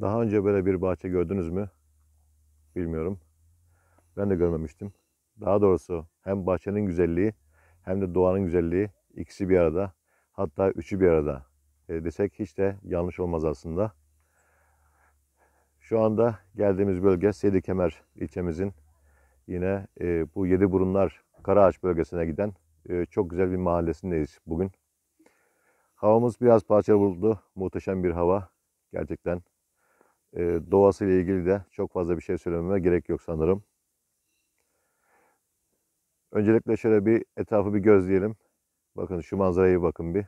Daha önce böyle bir bahçe gördünüz mü? Bilmiyorum. Ben de görmemiştim. Daha doğrusu hem bahçenin güzelliği hem de doğanın güzelliği ikisi bir arada. Hatta üçü bir arada e, desek hiç de yanlış olmaz aslında. Şu anda geldiğimiz bölge Seydi Kemer ilçemizin yine e, bu Yedi Burunlar Karaağaç bölgesine giden e, çok güzel bir mahallesindeyiz bugün. Havamız biraz parça buldu. Muhteşem bir hava. Gerçekten e, doğasıyla ilgili de çok fazla bir şey söylememe gerek yok sanırım. Öncelikle şöyle bir etrafı bir gözleyelim. Bakın şu manzarayı bakın bir.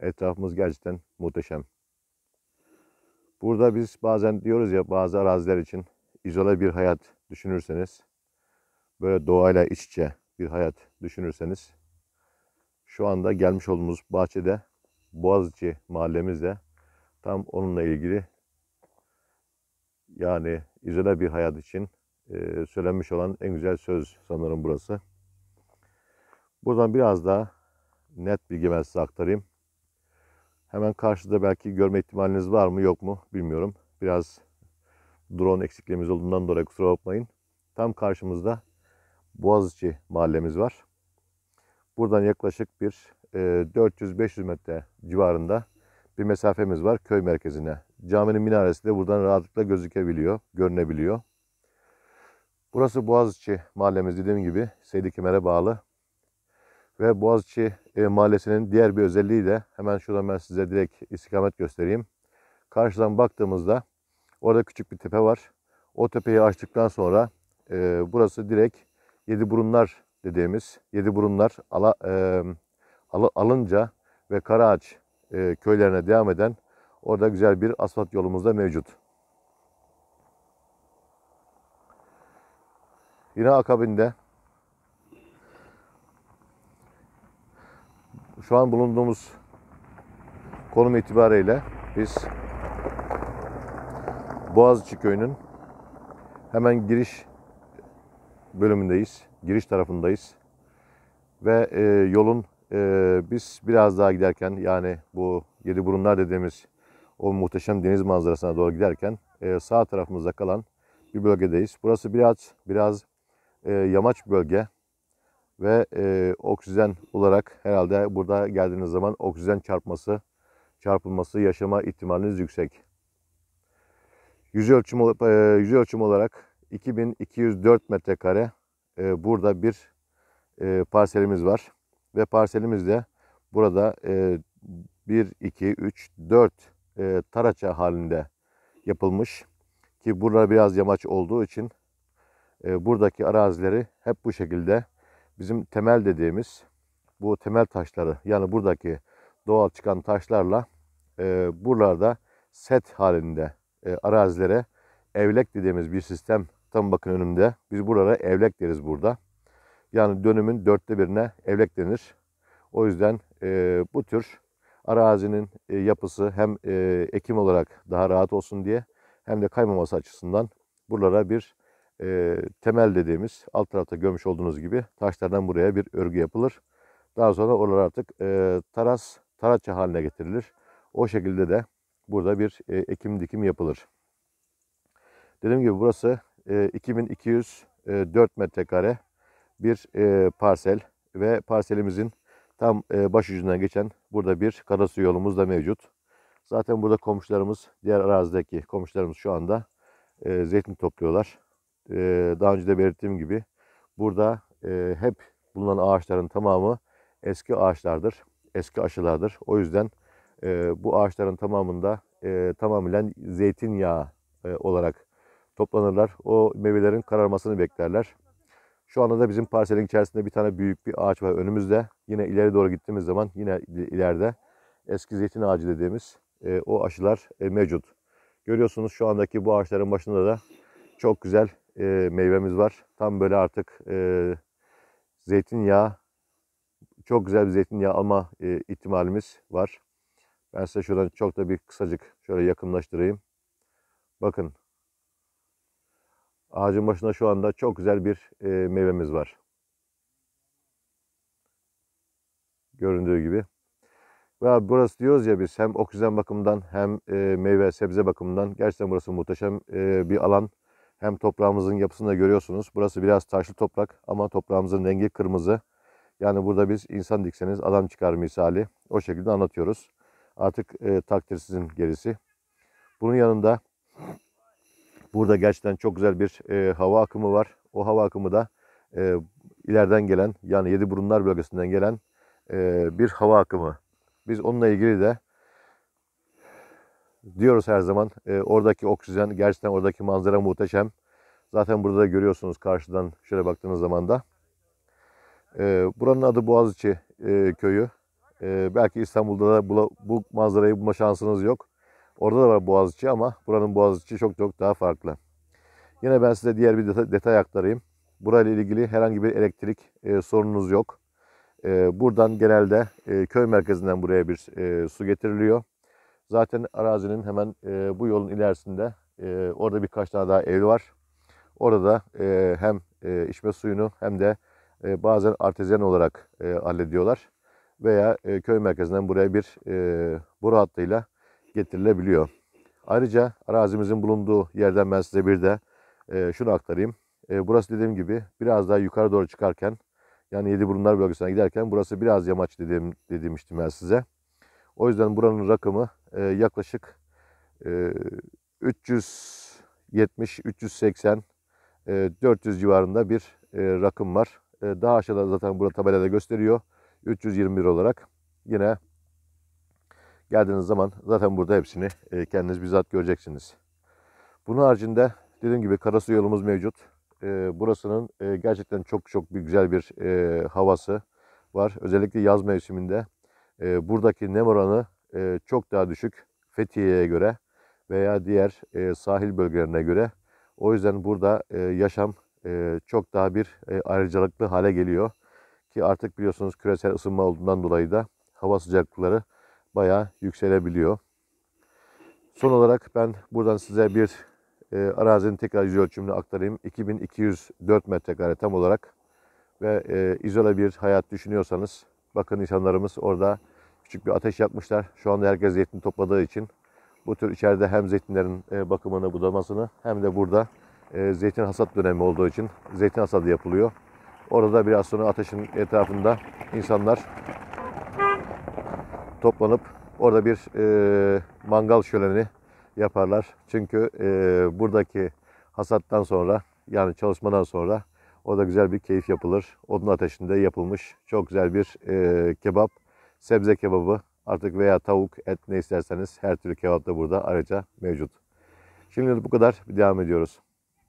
Etrafımız gerçekten muhteşem. Burada biz bazen diyoruz ya bazı araziler için izole bir hayat düşünürseniz, böyle doğayla iç içe bir hayat düşünürseniz, şu anda gelmiş olduğumuz bahçede Boğaziçi mahallemizde tam onunla ilgili yani izole bir hayat için e, söylenmiş olan en güzel söz sanırım burası. Buradan biraz daha net bilgi ben size aktarayım. Hemen karşıda belki görme ihtimaliniz var mı yok mu bilmiyorum. Biraz drone eksikliğimiz olduğundan dolayı kusura bakmayın. Tam karşımızda Boğaziçi mahallemiz var. Buradan yaklaşık bir 400-500 metre civarında bir mesafemiz var köy merkezine. Caminin minaresi de buradan rahatlıkla gözükebiliyor, görünebiliyor. Burası Boğaziçi mahallemiz dediğim gibi Seydi Kemer'e bağlı. Ve Boğaziçi e, mahallesinin diğer bir özelliği de hemen şuradan ben size direkt istikamet göstereyim. Karşıdan baktığımızda orada küçük bir tepe var. O tepeyi açtıktan sonra e, burası direkt Yedi Burunlar dediğimiz Yedi Burunlar ala, e, al, alınca ve Karaağaç e, köylerine devam eden orada güzel bir asfalt yolumuz da mevcut. Yine akabinde şu an bulunduğumuz konum itibariyle biz Boğaziçi Köyü'nün hemen giriş bölümündeyiz. Giriş tarafındayız. Ve e, yolun ee, biz biraz daha giderken yani bu yedi burunlar dediğimiz o muhteşem deniz manzarasına doğru giderken e, sağ tarafımızda kalan bir bölgedeyiz. Burası biraz biraz e, yamaç bölge ve e, oksijen olarak herhalde burada geldiğiniz zaman oksijen çarpması çarpılması yaşama ihtimaliniz yüksek. Yüz ölçüm, e, yüz ölçüm olarak 2204 metrekare e, burada bir e, parselimiz var ve parselimizde burada e, 1, 2, 3, 4 e, taraça halinde yapılmış. Ki burada biraz yamaç olduğu için e, buradaki arazileri hep bu şekilde bizim temel dediğimiz bu temel taşları yani buradaki doğal çıkan taşlarla e, buralarda set halinde e, arazilere evlek dediğimiz bir sistem tam bakın önümde. Biz buralara evlek deriz burada. Yani dönümün dörtte birine evlek denir. O yüzden e, bu tür arazinin e, yapısı hem e, ekim olarak daha rahat olsun diye hem de kaymaması açısından buralara bir e, temel dediğimiz alt tarafta görmüş olduğunuz gibi taşlardan buraya bir örgü yapılır. Daha sonra oralar artık e, taras, taratça haline getirilir. O şekilde de burada bir e, ekim dikim yapılır. Dediğim gibi burası e, 2204 e, metrekare bir e, parsel ve parselimizin tam e, ucundan geçen burada bir karasu yolumuz da mevcut. Zaten burada komşularımız, diğer arazideki komşularımız şu anda e, zeytin topluyorlar. E, daha önce de belirttiğim gibi burada e, hep bulunan ağaçların tamamı eski ağaçlardır, eski aşılardır. O yüzden e, bu ağaçların tamamında e, tamamen zeytinyağı e, olarak toplanırlar. O meyvelerin kararmasını beklerler. Şu anda da bizim parselin içerisinde bir tane büyük bir ağaç var önümüzde. Yine ileri doğru gittiğimiz zaman yine ileride eski zeytin ağacı dediğimiz e, o aşılar e, mevcut. Görüyorsunuz şu andaki bu ağaçların başında da çok güzel e, meyvemiz var. Tam böyle artık e, zeytinyağı, çok güzel bir zeytinyağı alma e, ihtimalimiz var. Ben size şuradan çok da bir kısacık şöyle yakınlaştırayım. Bakın Ağacın başında şu anda çok güzel bir e, meyvemiz var. Göründüğü gibi. Ve abi burası diyoruz ya biz hem oksijen bakımından hem e, meyve sebze bakımından gerçekten burası muhteşem e, bir alan. Hem toprağımızın yapısını da görüyorsunuz. Burası biraz taşlı toprak ama toprağımızın rengi kırmızı. Yani burada biz insan dikseniz adam çıkar misali. O şekilde anlatıyoruz. Artık e, takdir sizin gerisi. Bunun yanında Burada gerçekten çok güzel bir e, hava akımı var. O hava akımı da e, ileriden gelen yani Yedi Burunlar bölgesinden gelen e, bir hava akımı. Biz onunla ilgili de diyoruz her zaman e, oradaki oksijen gerçekten oradaki manzara muhteşem. Zaten burada da görüyorsunuz karşıdan şöyle baktığınız zaman da. E, buranın adı Boğaziçi e, köyü. E, belki İstanbul'da da bu, bu manzarayı bulma şansınız yok. Orada da var Boğaziçi ama buranın Boğaziçi çok çok daha farklı. Yine ben size diğer bir detay, aktarayım. Burayla ilgili herhangi bir elektrik e, sorununuz yok. E, buradan genelde e, köy merkezinden buraya bir e, su getiriliyor. Zaten arazinin hemen e, bu yolun ilerisinde e, orada birkaç tane daha ev var. Orada da e, hem e, içme suyunu hem de e, bazen artezyen olarak e, hallediyorlar. Veya e, köy merkezinden buraya bir e, boru hattıyla getirilebiliyor. Ayrıca arazimizin bulunduğu yerden ben size bir de e, şunu aktarayım. E, burası dediğim gibi biraz daha yukarı doğru çıkarken yani yedi Yediburunlar bölgesine giderken burası biraz yamaç dediğim, demiştim ben size. O yüzden buranın rakımı e, yaklaşık e, 370-380 e, 400 civarında bir e, rakım var. E, daha aşağıda zaten burada tabelada gösteriyor. 321 olarak. Yine Geldiğiniz zaman zaten burada hepsini e, kendiniz bizzat göreceksiniz. Bunun haricinde dediğim gibi karasu yolumuz mevcut. E, burasının e, gerçekten çok çok bir, güzel bir havası var. Özellikle yaz mevsiminde buradaki nem oranı çok daha düşük Fethiye'ye göre veya diğer sahil bölgelerine göre. O yüzden burada yaşam çok daha bir e, ayrıcalıklı hale geliyor. Ki artık biliyorsunuz küresel ısınma olduğundan dolayı da hava sıcaklıkları bayağı yükselebiliyor. Son olarak ben buradan size bir e, arazinin tekrar yüz ölçümünü aktarayım. 2204 metrekare tam olarak ve e, izole bir hayat düşünüyorsanız bakın insanlarımız orada küçük bir ateş yapmışlar. Şu anda herkes zeytin topladığı için bu tür içeride hem zeytinlerin e, bakımını, budamasını hem de burada e, zeytin hasat dönemi olduğu için zeytin hasadı yapılıyor. Orada biraz sonra ateşin etrafında insanlar toplanıp orada bir e, mangal şöleni yaparlar. Çünkü e, buradaki hasattan sonra yani çalışmadan sonra orada güzel bir keyif yapılır. Odun ateşinde yapılmış çok güzel bir e, kebap, sebze kebabı artık veya tavuk, et ne isterseniz her türlü kebap da burada ayrıca mevcut. Şimdi bu kadar. Devam ediyoruz.